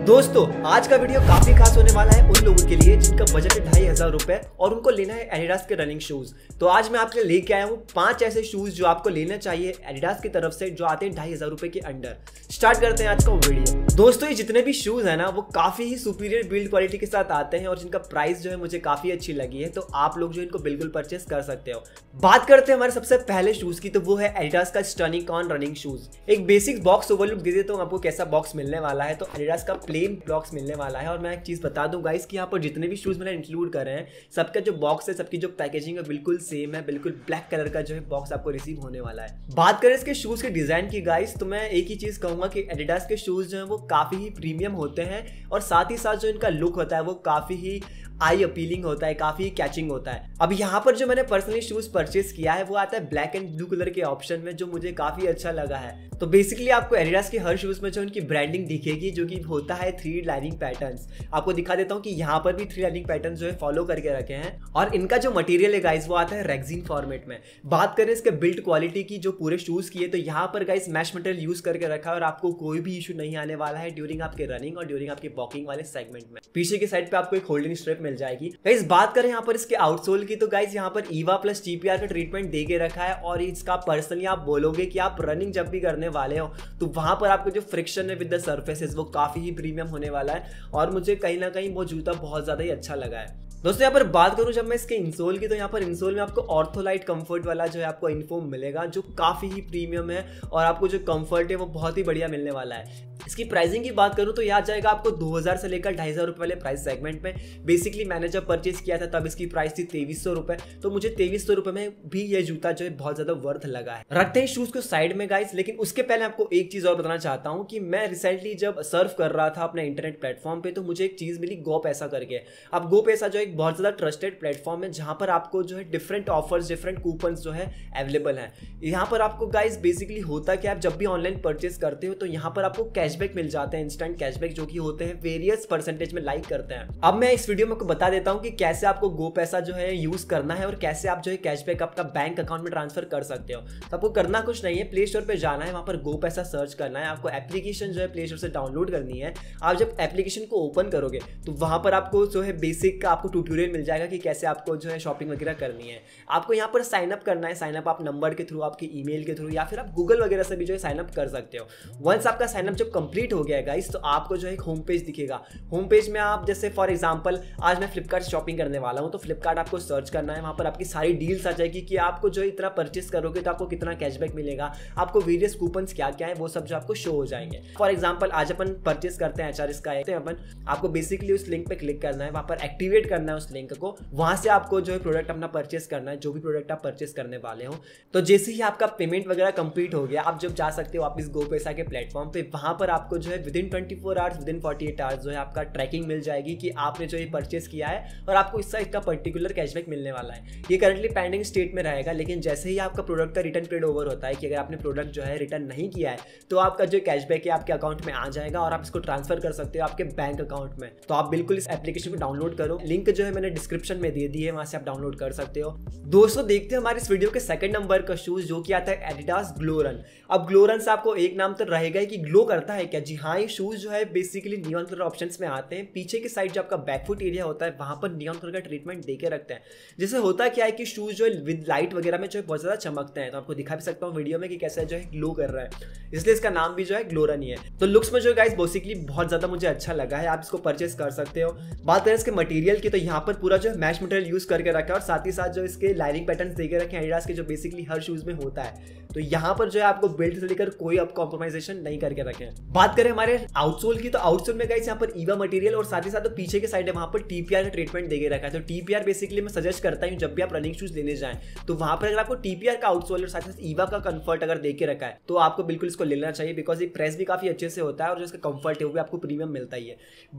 दोस्तों आज का वीडियो काफी खास होने वाला है उन लोगों के लिए जिनका बजट है ढाई हजार रुपए और उनको लेना है एडिडास के रनिंग शूज तो आज मैं आपके लेके आया हूँ पांच ऐसे शूज जो आपको लेना चाहिए एडिडास की तरफ से जो आते हैं ढाई हजार रुपए के अंडर स्टार्ट करते हैं आज का वीडियो दोस्तों ये जितने भी शूज है ना वो काफी ही सुपीरियर बिल्ड क्वालिटी के साथ आते हैं और जिनका प्राइस जो है मुझे काफी अच्छी लगी है तो आप लोग जो इनको बिल्कुल परचेस कर सकते हो बात करते हैं हमारे सबसे पहले शूज की तो वो है एडिडास का स्टनिकॉन रनिंग शूज एक बेसिक बॉक्स ओवरलुक दे देता हूँ आपको कैसा बॉक्स मिलने वाला है तो एडिडास का प्लेन ब्लॉक्स मिलने वाला है और मैं एक चीज़ बता दूँ गाइस कि यहाँ पर जितने भी शूज़ मैंने इंक्लूड कर रहे हैं सबका जो बॉक्स है सबकी जो पैकेजिंग है बिल्कुल सेम है बिल्कुल ब्लैक कलर का जो है बॉक्स आपको रिसीव होने वाला है बात करें इसके शूज़ के डिज़ाइन की गाइस तो मैं एक ही चीज़ कहूँगा कि एडिडास के शूज़ जो हैं वो काफ़ी ही प्रीमियम होते हैं और साथ ही साथ जो इनका लुक होता है वो काफ़ी ही आई अपीलिंग होता है काफ़ी कैचिंग होता है अब यहाँ पर जो मैंने पर्सनली शूज़ परचेस किया है वो आता है ब्लैक एंड ब्लू कलर के ऑप्शन में जो मुझे काफ़ी अच्छा लगा है तो बेसिकली आपको एडिडास के हर शूज़ में जो उनकी ब्रांडिंग दिखेगी जो कि होता मिलता है थ्री लाइनिंग पैटर्न आपको दिखा देता हूँ कि यहाँ पर भी थ्री लाइनिंग पैटर्न जो है फॉलो करके रखे हैं और इनका जो मटेरियल है गाइज वो आता है रेगजीन फॉर्मेट में बात करें इसके बिल्ड क्वालिटी की जो पूरे शूज की है तो यहाँ पर गाइज मैश मटेरियल यूज करके रखा है और आपको कोई भी इशू नहीं आने वाला है ड्यूरिंग आपके रनिंग और ड्यूरिंग आपके वॉकिंग वाले सेगमेंट में पीछे की साइड पे आपको एक होल्डिंग स्ट्रिप मिल जाएगी गाइज बात करें यहाँ पर इसके आउटसोल की तो गाइज यहाँ पर ईवा प्लस जीपीआर का ट्रीटमेंट दे के रखा है और इसका पर्सनली आप बोलोगे कि आप रनिंग जब भी करने वाले हो तो वहां पर आपको जो फ्रिक्शन है विद द सर्फेस वो काफी ही प्रीमियम होने वाला है और मुझे कहीं ना कहीं वो जूता बहुत ज़्यादा ही अच्छा लगा है दोस्तों यहाँ पर बात करूँ जब मैं इसके इंसोल की तो यहाँ पर इंसोल में आपको ऑर्थोलाइट कंफर्ट वाला जो है आपको इन्फो मिलेगा जो काफ़ी ही प्रीमियम है और आपको जो कंफर्ट है वो बहुत ही बढ़िया मिलने वाला है इसकी प्राइसिंग की बात करूँ तो आ जाएगा आपको दो हज़ार से लेकर ढाई हज़ार वाले प्राइस सेगमेंट में बेसिकली मैंने जब परचेज किया था तब इसकी प्राइस थी तेईस सौ तो मुझे तेईस सौ में भी यह जूता जो है बहुत ज़्यादा वर्थ लगा है रखते हैं शूज़ को साइड में गाइस लेकिन उसके पहले आपको एक चीज़ और बताना चाहता हूँ कि मैं रिसेंटली जब सर्व कर रहा था अपने इंटरनेट प्लेटफॉर्म पर तो मुझे एक चीज़ मिली गो पैसा करके अब गो पैसा जो एक बहुत ज़्यादा ट्रस्टेड प्लेटफॉर्म है जहाँ पर आपको जो है डिफरेंट ऑफर्स डिफरेंट कूपन जो है अवेलेबल हैं यहाँ पर आपको गाइज बेसिकली होता कि आप जब भी ऑनलाइन परचेज करते हो तो यहाँ पर आपको कैशबैक कैशबैक मिल जाते हैं इंस्टेंट कैशबैक जो कि होते हैं वेरियस परसेंटेज में लाइक करते हैं अब मैं इस वीडियो में आपको बता देता हूँ कि कैसे आपको गो पैसा जो है यूज करना है और कैसे आप जो है कैशबैक आपका बैंक अकाउंट में ट्रांसफर कर सकते हो तो आपको करना कुछ नहीं है प्ले स्टोर पर जाना है वहाँ पर गो पैसा सर्च करना है आपको एप्लीकेशन जो है प्ले स्टोर से डाउनलोड करनी है आप जब एप्लीकेशन को ओपन करोगे तो वहाँ पर आपको जो है बेसिक का आपको ट्यूटोरियल मिल जाएगा कि कैसे आपको जो है शॉपिंग वगैरह करनी है आपको यहाँ पर साइन अप करना है साइन अप आप नंबर के थ्रू आपके ईमेल के थ्रू या फिर आप गूगल वगैरह से भी जो है साइन अप कर सकते हो वंस आपका साइन अप जब कंप्लीट कंप्लीट हो गया है गाइस तो आपको जो है एक होम पेज दिखेगा होम पेज में आप जैसे फॉर एग्जाम्पल आज मैं फ्लिपकार्ट शॉपिंग करने वाला हूँ तो फ्लिपकार्ट आपको सर्च करना है वहाँ पर आपकी सारी डील्स आ जाएगी कि आपको जो इतना परचेस करोगे तो आपको कितना कैशबैक मिलेगा आपको वेरियस कूपन क्या क्या है वो सब जो आपको शो हो जाएंगे फॉर एग्जाम्पल आज अपन परचेस करते हैं एचआरएस का तो अपन आपको बेसिकली उस लिंक पर क्लिक करना है वहाँ पर एक्टिवेट करना है उस लिंक को वहाँ से आपको जो है प्रोडक्ट अपना परचेस करना है जो भी प्रोडक्ट आप परचेस करने वाले हो तो जैसे ही आपका पेमेंट वगैरह कंप्लीट हो गया आप जब जा सकते हो आप इस गो पैसा के प्लेटफॉर्म पे वहां पर आपको जो है within twenty four hours within forty eight hours जो है आपका ट्रैकिंग मिल जाएगी कि आपने जो ये परचेस किया है और आपको इसका इसका पर्टिकुलर कैशबैक मिलने वाला है ये करंटली पेंडिंग स्टेट में रहेगा लेकिन जैसे ही आपका प्रोडक्ट का रिटर्न पीरियड ओवर होता है कि अगर आपने प्रोडक्ट जो है रिटर्न नहीं किया है तो आपका जो कैशबैक है आपके अकाउंट में आ जाएगा और आप इसको ट्रांसफर कर सकते हो आपके बैंक अकाउंट में तो आप बिल्कुल इस एप्लीकेशन को डाउनलोड करो लिंक जो है मैंने डिस्क्रिप्शन में दे दी है वहाँ से आप डाउनलोड कर सकते हो दोस्तों देखते हैं हमारे इस वीडियो के सेकंड नंबर का शूज जो कि आता है एडिडास ग्लोरन अब ग्लोरन से आपको एक नाम तो रहेगा ही कि ग्लो करता है है क्या जी हाँ ये शूज़ जो है बेसिकली नियॉन कलर ऑप्शन में आते हैं पीछे की साइड जो आपका बैकफुट एरिया होता है वहां पर नियॉन कलर का ट्रीटमेंट दे रखते हैं जैसे होता क्या है कि शूज़ जो है विद लाइट वगैरह में जो है बहुत ज़्यादा चमकते हैं तो आपको दिखा भी सकता हूँ वीडियो में कि कैसे जो है ग्लो कर रहा है इसलिए इसका नाम भी जो है ग्लोरा नहीं है तो लुक्स में जो है गाइस बेसिकली बहुत ज़्यादा मुझे अच्छा लगा है आप इसको परचेस कर सकते हो बात करें इसके मटेरियल की तो यहाँ पर पूरा जो है मैच मटेरियल यूज़ करके रखा है और साथ ही साथ जो इसके लाइनिंग पैटर्न दे रखे हैं एडिडास के जो बेसिकली हर शूज़ में होता है तो यहाँ पर जो है आपको बिल्ड से लेकर कोई आप कॉम्प्रोमाइजेशन नहीं करके रखें बात करें हमारे आउटसोल की तो आउटसोल में गाइस यहाँ पर ईवा मटेरियल और साथ ही साथ पीछे के साइड है पर टीपीआर का ट्रीटमेंट दे रखा है तो टीपीआर बेसिकली मैं सजेस्ट करता हूँ जब भी आप रनिंग शूज लेने जाए तो वहां पर अगर आपको टीपीआर का आउटसोल और साथ ही साथ ईवा का कंफर्ट अगर देके रखा है तो आपको बिल्कुल इसको लेना चाहिए बिकॉज ये प्रेस भी काफी अच्छे से होता है और जो इसका कंफर्ट है वो भी आपको प्रीमियम मिलता ही है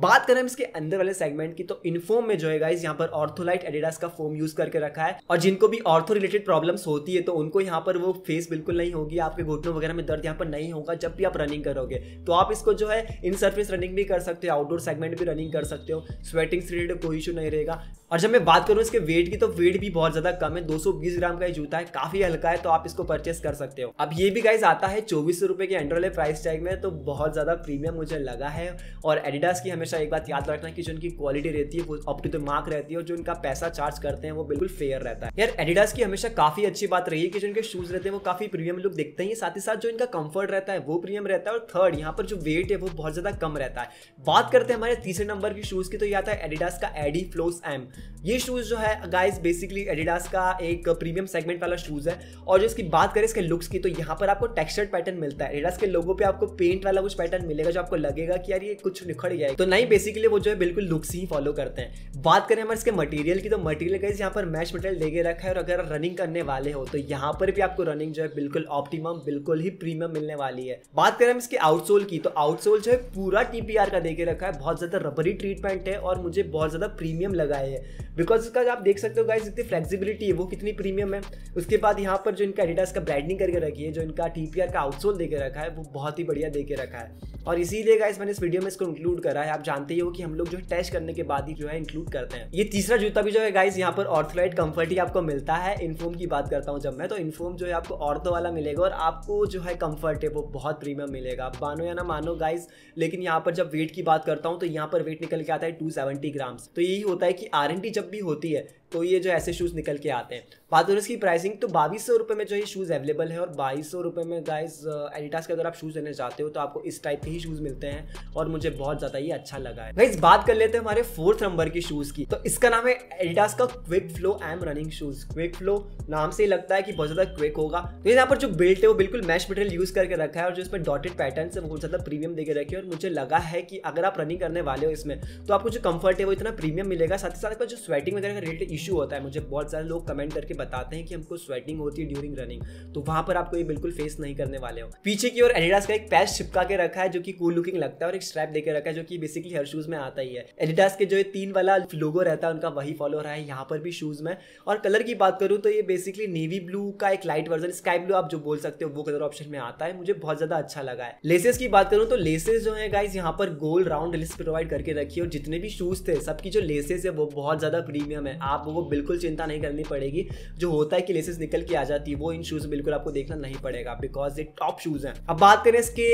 बात करें इसके अंदर वाले सेगमेंट की तो इनफोम में जो है गाइस यहाँ पर ऑर्थोलाइट एडिडास का फोम यूज करके रखा है और जिनको भी ऑर्थो रिलेटेड प्रॉब्लम होती है तो उनको यहाँ पर वो फेस बिल्कुल बिल्कुल नहीं होगी आपके घुटनों वगैरह में दर्द यहाँ पर नहीं होगा जब भी आप रनिंग करोगे तो आप इसको जो है इन सर्फेस रनिंग भी कर सकते हो आउटडोर सेगमेंट भी रनिंग कर सकते हो स्वेटिंग से रिलेटेड कोई इशू नहीं रहेगा और जब मैं बात करूँ इसके वेट की तो वेट भी बहुत ज़्यादा कम है दो ग्राम का ये जूता है काफ़ी हल्का है तो आप इसको परचेस कर सकते हो अब ये भी गाइज आता है चौबीस सौ रुपये के एंड्रोले प्राइस टैग में तो बहुत ज़्यादा प्रीमियम मुझे लगा है और एडिडास की हमेशा एक बात याद रखना कि जो उनकी क्वालिटी रहती है वो अप टू मार्क रहती है और जो उनका पैसा चार्ज करते हैं वो बिल्कुल फेयर रहता है यार एडिडास की हमेशा काफ़ी अच्छी बात रही है कि जो उनके शूज़ रहते हैं वो काफ़ी प्रीमियम लुक देखते हैं साथ ही साथ जो इनका कंफर्ट रहता है वो प्रीमियम रहता है और थर्ड यहाँ पर जो वेट है वो बहुत ज़्यादा कम रहता है बात करते हैं हमारे तीसरे नंबर की शूज़ की तो यह आता है एडिडास का एडी फ्लोस एम ये शूज़ जो है गाइस बेसिकली एडिडास का एक प्रीमियम सेगमेंट वाला शूज़ है और जो इसकी बात करें इसके लुक्स की तो यहाँ पर आपको टेक्सचर्ड पैटर्न मिलता है एडिडास के लोगों पर आपको पेंट वाला कुछ पैटर्न मिलेगा जो आपको लगेगा कि यार ये कुछ निखड़ गया है तो नहीं बेसिकली वो जो है बिल्कुल लुक्स ही फॉलो करते हैं बात करें हमारे इसके मटेरियल की तो मटेरियल गाइज यहाँ पर मैच मटेरियल लेके रखा है और अगर रनिंग करने वाले हो तो यहाँ पर भी आपको रनिंग जो है बिल्कुल ऑप्टिमम बिल्कुल ही प्रीमियम मिलने वाली है बात करें हम इसके आउटसोल की तो आउटसोल जो है पूरा टीपीआर का देके रखा है बहुत ज़्यादा रबरी ट्रीटमेंट है और मुझे बहुत ज़्यादा प्रीमियम लगा है बिकॉज इसका आप देख सकते हो गाइज इतनी फ्लेक्सिबिलिटी है वो कितनी प्रीमियम है उसके बाद यहाँ पर जो इनका एडिडास का ब्रांडिंग करके रखी है जो इनका टीपीआर का आउटसोल देकर रखा है वो बहुत ही बढ़िया देकर रखा है और इसीलिए गाइस मैंने इस वीडियो में इसको इंक्लूड करा है आप जानते ही हो कि हम लोग जो है टेस्ट करने के बाद ही जो है इंक्लूड करते हैं ये तीसरा जूता भी जो है गाइस यहाँ पर ऑर्थोलाइट कंफर्ट ही आपको मिलता है इनफोम की बात करता हूँ जब मैं तो इनफोम जो है आपको ऑर्थो वाला मिलेगा और आपको जो है कम्फर्ट है वो बहुत प्रीमियम मिलेगा मानो या ना मानो गाइज लेकिन यहाँ पर जब वेट की बात करता हूँ तो यहाँ पर वेट निकल के आता है टू सेवेंटी ग्राम्स तो यही होता है कि आर जब भी होती है तो ये जो ऐसे शूज़ निकल के आते हैं बात करें इसकी प्राइसिंग तो बाईस सौ में जो ये शूज़ अवेलेबल है और बाईस सौ में गाइस एडिडास के अगर आप शूज़ लेने जाते हो तो आपको इस टाइप के ही शूज़ मिलते हैं और मुझे बहुत ज़्यादा ये अच्छा लगा है गाइस बात कर लेते हैं हमारे फोर्थ नंबर की शूज़ की तो इसका नाम है एडिडास का quick flow M running shoes quick flow नाम से ही लगता है कि बहुत ज़्यादा क्विक होगा तो यहाँ पर जो बिल्ट है वो बिल्कुल मैश मटेरियल यूज़ करके रखा है और जो इसमें डॉटेड पैटर्न है बहुत ज़्यादा प्रीमियम देकर रखे और मुझे लगा है कि अगर आप रनिंग करने वाले हो इसमें तो आपको जो कम्फर्ट है वो इतना प्रीमियम मिलेगा साथ ही साथ जो स्वेटिंग वगैरह का रिलेटेड इशू होता है मुझे बहुत सारे लोग कमेंट करके बताते हैं कि हमको स्वेटिंग होती है ड्यूरिंग रनिंग तो वहां पर आपको ये बिल्कुल फेस नहीं करने वाले हो पीछे की ओर एडिडास का एक पैच छिपका के रखा है जो कि कूल लुकिंग लगता है और एक स्ट्रैप देकर रखा है जो कि बेसिकली हर शूज में आता ही है एडिडास के जो ये तीन वाला लोगो रहता है उनका वही फॉलो रहा है यहाँ पर भी शूज में और कलर की बात करूँ तो ये बेसिकली नेवी ब्लू का एक लाइट वर्जन स्काई ब्लू आप जो बोल सकते हो वो कलर ऑप्शन में आता है मुझे बहुत ज्यादा अच्छा लगा है लेसेस की बात करूँ तो लेसेस जो है गाइज यहाँ पर गोल राउंड लिस्ट प्रोवाइड करके रखी है और जितने भी शूज थे सबकी जो लेसेस है वो बहुत ज्यादा प्रीमियम है आप वो आपको बिल्कुल चिंता नहीं करनी पड़ेगी जो होता है कि लेसेस निकल के आ जाती है वो इन शूज़ बिल्कुल आपको देखना नहीं पड़ेगा बिकॉज ये टॉप शूज़ हैं अब बात करें इसके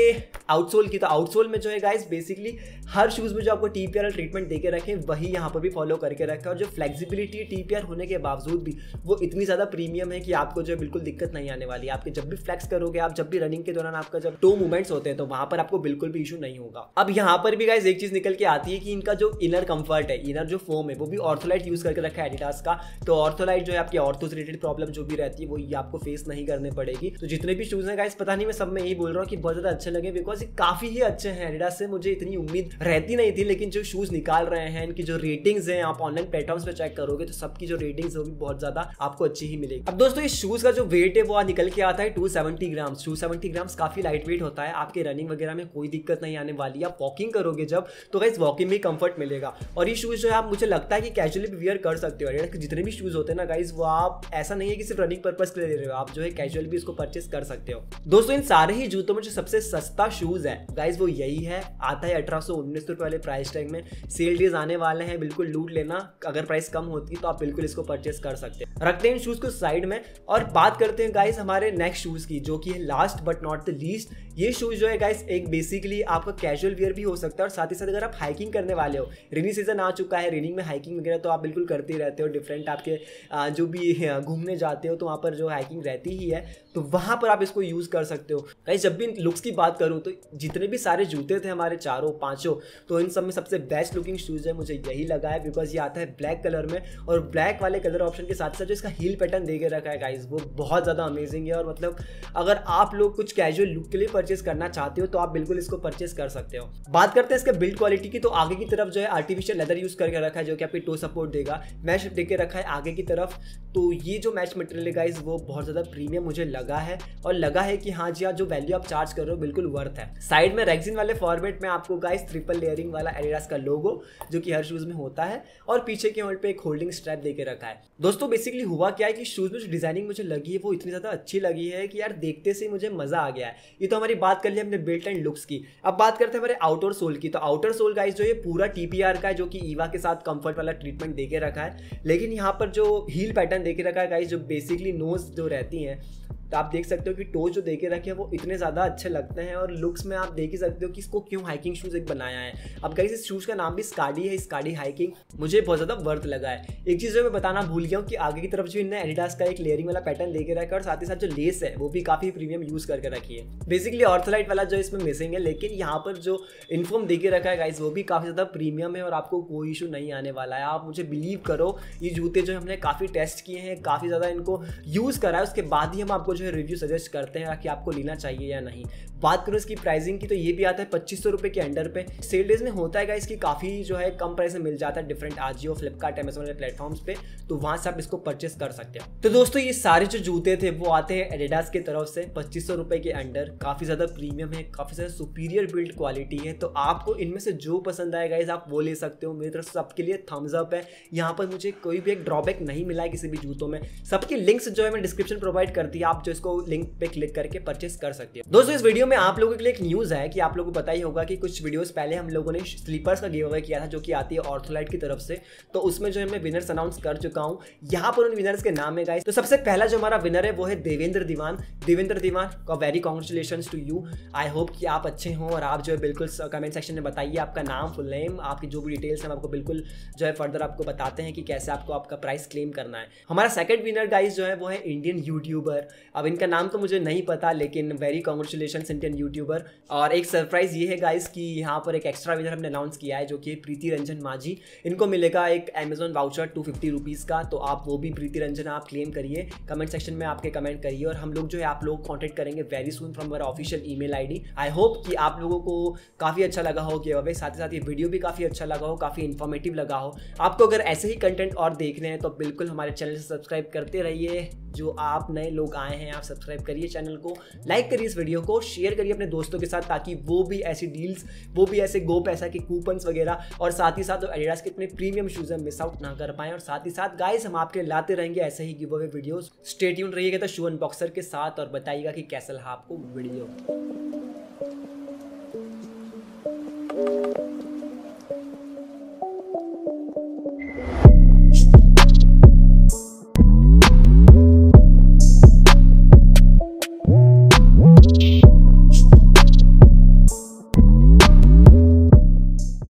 आउटसोल की तो आउटसोल में जो है गाइस बेसिकली हर शूज़ में जो आपको टीपीआर ट्रीटमेंट दे के रखें वही यहाँ पर भी फॉलो करके रखें और जो फ्लेक्सिबिलिटी टीपीआर होने के बावजूद भी वो इतनी ज़्यादा प्रीमियम है कि आपको जो है बिल्कुल दिक्कत नहीं आने वाली आपके जब भी फ्लेक्स करोगे आप जब भी रनिंग के दौरान आपका जब टू मूवमेंट्स होते हैं तो वहां पर आपको बिल्कुल भी इशू नहीं होगा अब यहाँ पर भी गाइज एक चीज़ निकल के आती है कि इनका जो इनर कंफर्ट है इनर जो फोम है वो भी ऑर्थोलाइट यूज़ करके रखा है क्लास का तो ऑर्थोलाइट जो है आपकी ऑर्थो रिलेटेड प्रॉब्लम जो भी रहती है वो ये आपको फेस नहीं करने पड़ेगी तो जितने भी शूज़ हैं गाइस पता नहीं मैं सब में यही बोल रहा हूँ कि बहुत ज़्यादा अच्छे लगे बिकॉज ये काफ़ी ही अच्छे हैं एडिडास से मुझे इतनी उम्मीद रहती नहीं थी लेकिन जो शूज़ निकाल रहे हैं इनकी जो रेटिंग्स हैं आप ऑनलाइन प्लेटफॉर्म्स पर चेक करोगे तो सबकी जो रेटिंग्स होगी बहुत ज़्यादा आपको अच्छी ही मिलेगी अब दोस्तों इस शूज़ का जो वेट है वो निकल के आता है two seventy gram two seventy gram काफ़ी लाइट वेट होता है आपके रनिंग वगैरह में कोई दिक्कत नहीं आने वाली आप वॉकिंग करोगे जब तो गाइस वॉकिंग में कंफर्ट मिलेगा और ये शूज़ जो है आप मुझे लगता है कि कैजुअली भी वियर कर सकते हो अडिडास के जितने भी शूज़ होते हैं ना गाइज वो आप ऐसा नहीं है कि सिर्फ रनिंग पर्पज़ के लिए ले रहे हो आप जो है कैजुअल भी इसको परचेस कर सकते हो दोस्तों इन सारे ही जूतों में जो सबसे सस्ता शूज़ है गाइज वो यही है आता है अठारह सौ उन्नीस सौ वाले प्राइस टैग में सेल डेज आने वाले हैं बिल्कुल लूट लेना अगर प्राइस कम होती तो आप बिल्कुल इसको परचेस कर सकते हैं रखते हैं इन शूज़ को साइड में और बात करते हैं गाइज हमारे नेक्स्ट शूज़ की जो कि है last but not the least ये शूज़ जो है गाइस एक बेसिकली आपका कैजुअल वियर भी हो सकता है और साथ ही साथ अगर आप हाइकिंग करने वाले हो रेनी सीजन आ चुका है रेनिंग में हाइकिंग वगैरह तो आप बिल्कुल करते ही रहते रहते हो डिफरेंट आपके जो भी घूमने जाते हो तो वहाँ पर जो हैकिंग रहती ही है तो वहाँ पर आप इसको यूज़ कर सकते हो कहीं जब भी लुक्स की बात करूँ तो जितने भी सारे जूते थे हमारे चारों पाँचों तो इन सब में सबसे बेस्ट लुकिंग शूज़ है मुझे यही लगा है बिकॉज ये आता है ब्लैक कलर में और ब्लैक वाले कलर ऑप्शन के साथ साथ जो इसका हील पैटर्न दे के रखा है गाइज वो बहुत ज़्यादा अमेजिंग है और मतलब अगर आप लोग कुछ कैजुअल लुक के लिए परचेज करना चाहते हो तो आप बिल्कुल इसको परचेज कर सकते हो बात करते हैं इसके बिल्ड क्वालिटी की तो आगे की तरफ जो है आर्टिफिशियल लेदर यूज़ करके रखा है जो कि आपकी टो सपोर्ट देगा मैश मैचअप देके रखा है आगे की तरफ तो ये जो मैच मटेरियल है गाइज वो बहुत ज़्यादा प्रीमियम मुझे लगा है और लगा है कि हाँ जी हाँ जो वैल्यू आप चार्ज कर रहे हो बिल्कुल वर्थ है साइड में रेक्सिन वाले फॉर्मेट में आपको गाइज ट्रिपल लेयरिंग वाला एडिडास का लोगो जो कि हर शूज़ में होता है और पीछे के होल्ड पे एक होल्डिंग स्ट्रैप दे रखा है दोस्तों बेसिकली हुआ क्या है कि शूज़ में जो डिज़ाइनिंग मुझे लगी है वो इतनी ज़्यादा अच्छी लगी है कि यार देखते से मुझे मज़ा आ गया है ये तो हमारी बात कर ली हमने बिल्ट एंड लुक्स की अब बात करते हैं हमारे आउटर सोल की तो आउटर सोल गाइज जो ये पूरा टी का है जो कि ईवा के साथ कंफर्ट वाला ट्रीटमेंट दे रखा है लेकिन यहाँ पर जो हील पैटर्न देखे रखा है गाइज जो बेसिकली नोज जो रहती हैं तो आप देख सकते हो कि टोज जो देखे रखे हैं वो इतने ज़्यादा अच्छे लगते हैं और लुक्स में आप देख ही सकते हो कि इसको क्यों हाइकिंग शूज़ एक बनाया है अब कहीं इस शूज़ का नाम भी स्काडी है स्काडी हाइकिंग मुझे बहुत ज़्यादा वर्थ लगा है एक चीज़ जो मैं बताना भूल गया हूँ कि आगे की तरफ जो इन्हें एडिडास का एक लेयरिंग वाला पैटर्न देके रखा है और साथ ही साथ जो लेस है वो भी काफ़ी प्रीमियम यूज़ करके रखी है बेसिकली ऑर्थोलाइट वाला जो इसमें मिसिंग है लेकिन यहाँ पर जो इन्फॉर्म देके रखा है गाइस वो भी काफ़ी ज़्यादा प्रीमियम है और आपको कोई इशू नहीं आने वाला है आप मुझे बिलीव करो ये जूते जो हमने काफ़ी टेस्ट किए हैं काफ़ी ज़्यादा इनको यूज़ करा है उसके बाद ही हम आपको जो है रिव्यू सजेस्ट करते हैं कि आपको लेना चाहिए या नहीं बात करूँ इसकी प्राइसिंग की तो ये भी आता है पच्चीस सौ के अंडर पे सेल डेज में होता है इसकी काफ़ी जो है कम प्राइस में मिल जाता है डिफरेंट आजियो फ्लिपकार्ट अमेजोन वाले प्लेटफॉर्म्स पे तो वहाँ से आप इसको परचेस कर सकते हैं तो दोस्तों ये सारे जो जूते थे वो आते हैं एडिडास की तरफ से पच्चीस सौ के अंडर काफ़ी ज़्यादा प्रीमियम है काफ़ी ज़्यादा सुपीरियर बिल्ड क्वालिटी है तो आपको इनमें से जो पसंद आएगा इस आप वो ले सकते हो मेरी तरफ से सबके लिए थम्स अप है यहाँ पर मुझे कोई भी एक ड्रॉबैक नहीं मिला है किसी भी जूतों में सबके लिंक्स जो है मैं डिस्क्रिप्शन प्रोवाइड करती है आप जो इसको लिंक पे क्लिक करके परचेस कर सकते हो दोस्तों इस वीडियो में आप लोगों के लिए एक न्यूज़ है कि आप लोगों को पता ही होगा कि कुछ वीडियोस पहले हम लोगों ने स्लीपर्स का गिव अवे किया था जो कि आती है ऑर्थोलाइट की तरफ से तो उसमें जो है मैं विनर्स अनाउंस कर चुका हूँ यहाँ पर उन विनर्स के नाम में गाइस तो सबसे पहला जो हमारा विनर है वो है देवेंद्र दीवान देवेंद्र दीवान का very congratulation to you I hope कि आप अच्छे हों और आप जो है बिल्कुल कमेंट सेक्शन में बताइए आपका नाम फुल नेम आपकी जो भी डिटेल्स हैं आपको बिल्कुल जो है फर्दर आपको बताते हैं कि कैसे आपको आपका प्राइस क्लेम करना है हमारा सेकंड विनर गाइज जो है वो है इंडियन यूट्यूबर अब इनका नाम तो मुझे नहीं पता लेकिन वेरी कॉन्ग्रेचुलेशन कंटेंट यूट्यूबर और एक सरप्राइज़ ये है गाइस कि यहाँ पर एक एक्स्ट्रा विनर हमने अनाउंस किया है जो कि प्रीति रंजन माझी इनको मिलेगा एक Amazon voucher two fifty rupees का तो आप वो भी प्रीति रंजन आप क्लेम करिए कमेंट सेक्शन में आपके कमेंट करिए और हम लोग जो है आप लोग कॉन्टेक्ट करेंगे very soon from our official email I hope कि आप लोगों को काफ़ी अच्छा लगा हो कि अवे साथ ही साथ ये वीडियो भी काफ़ी अच्छा लगा हो काफ़ी इन्फॉर्मेटिव लगा हो आपको अगर ऐसे ही कंटेंट और देखने हैं तो बिल्कुल हमारे चैनल से सब्सक्राइब करते रहिए जो आप नए लोग आए हैं आप सब्सक्राइब करिए चैनल को लाइक करिए इस वीडियो को शेयर करिए अपने दोस्तों के साथ ताकि वो भी ऐसी डील्स वो भी ऐसे गो पैसा के कूपन्स वगैरह और साथ ही साथ एडिडास के अपने प्रीमियम शूज़ मिस आउट ना कर पाए और साथ ही साथ गाइस हम आपके लाते रहेंगे ऐसे ही गिव अवे वीडियो स्टेट्यून रहिएगा तो शू अनबॉक्सर के साथ और बताइएगा कि कैसा रहा आपको वीडियो